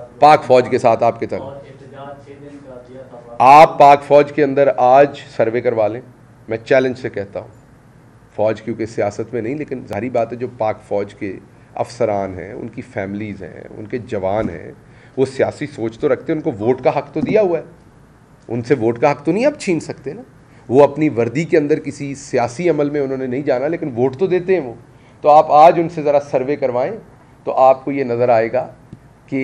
पाक फौज के साथ आपके तक आप पाक फौज के अंदर आज सर्वे करवा लें मैं चैलेंज से कहता हूँ फौज क्योंकि सियासत में नहीं लेकिन जारी बात है जो पाक फौज के अफसरान हैं उनकी फैमिलीज़ हैं उनके जवान हैं वो सियासी सोच तो रखते हैं उनको वोट का हक तो दिया हुआ है उनसे वोट का हक तो नहीं आप छीन सकते ना वो अपनी वर्दी के अंदर किसी सियासी अमल में उन्होंने नहीं जाना लेकिन वोट तो देते हैं वो तो आप आज उनसे ज़रा सर्वे करवाएं तो आपको ये नज़र आएगा कि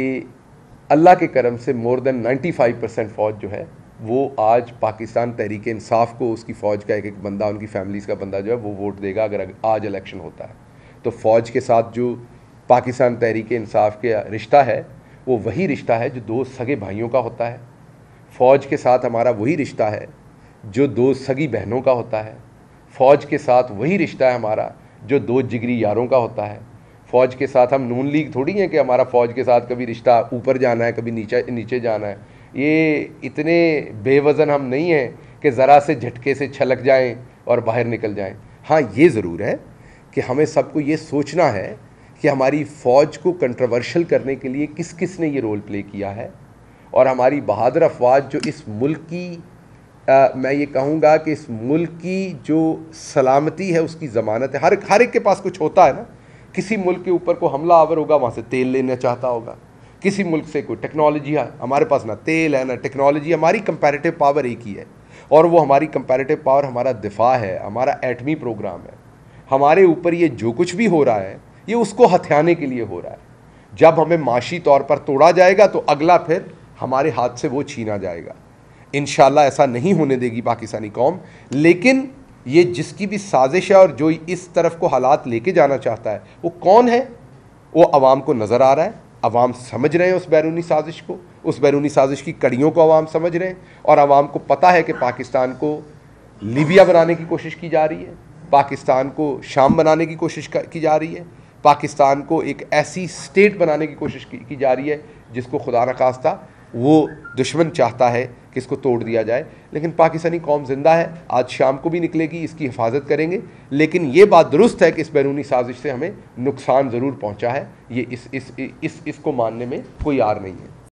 अल्लाह के करम से मोर देन 95 परसेंट फ़ौज जो है वो आज पाकिस्तान तहरीक इंसाफ को उसकी फ़ौज का एक एक बंदा उनकी फैमिलीज़ का बंदा जो है वो वोट देगा अगर आज इलेक्शन होता है तो फ़ौज के साथ जो पाकिस्तान तहरीक इंसाफ के रिश्ता है वो वही रिश्ता है जो दो सगे भाइयों का होता है फ़ौज के साथ हमारा वही रिश्ता है जो दो सगी बहनों का होता है फ़ौज के साथ वही रिश्ता है हमारा जो दो जिगरी यारों का होता है फ़ौज के साथ हम नून लीग थोड़ी हैं कि हमारा फ़ौज के साथ कभी रिश्ता ऊपर जाना है कभी नीचे नीचे जाना है ये इतने बेवज़न हम नहीं हैं कि ज़रा से झटके से छलक जाएं और बाहर निकल जाएं हाँ ये ज़रूर है कि हमें सबको ये सोचना है कि हमारी फ़ौज को कंट्रोवर्शल करने के लिए किस किस ने ये रोल प्ले किया है और हमारी बहादुर अफवाज जो इस मुल्क की आ, मैं ये कहूँगा कि इस मुल्क की जो सलामती है उसकी ज़मानत है हर हर एक के पास कुछ होता है ना किसी मुल्क के ऊपर को हमला आवर होगा वहाँ से तेल लेना चाहता होगा किसी मुल्क से कोई टेक्नोलॉजी है हमारे पास ना तेल है ना टेक्नोलॉजी हमारी कंपैरेटिव पावर एक ही है और वो हमारी कंपैरेटिव पावर हमारा दिफा है हमारा एटमी प्रोग्राम है हमारे ऊपर ये जो कुछ भी हो रहा है ये उसको हथियाने के लिए हो रहा है जब हमें माशी तौर पर तोड़ा जाएगा तो अगला फिर हमारे हाथ से वो छीना जाएगा इन ऐसा नहीं होने देगी पाकिस्तानी कौम लेकिन ये जिसकी भी साजिश है और जो इस तरफ को हालात लेके जाना चाहता है वो कौन है वो आवाम को नज़र आ रहा है आवाम समझ रहे हैं उस बैरूनी साजिश को उस बैरूनी साजिश की कड़ियों को आवाम समझ रहे हैं और आवाम को पता है कि पाकिस्तान को लीबिया बनाने की कोशिश की जा रही है पाकिस्तान को शाम बनाने की कोशिश की जा रही है पाकिस्तान को एक ऐसी स्टेट बनाने की कोशिश की, की जा रही है जिसको खुदा न खास्ता वो दुश्मन चाहता है किसको तोड़ दिया जाए लेकिन पाकिस्तानी कौम जिंदा है आज शाम को भी निकलेगी इसकी हिफाजत करेंगे लेकिन ये बात दुरुस्त है कि इस बैरूनी साजिश से हमें नुकसान ज़रूर पहुँचा है ये इस इस, इस, इस इसको मानने में कोई आर नहीं है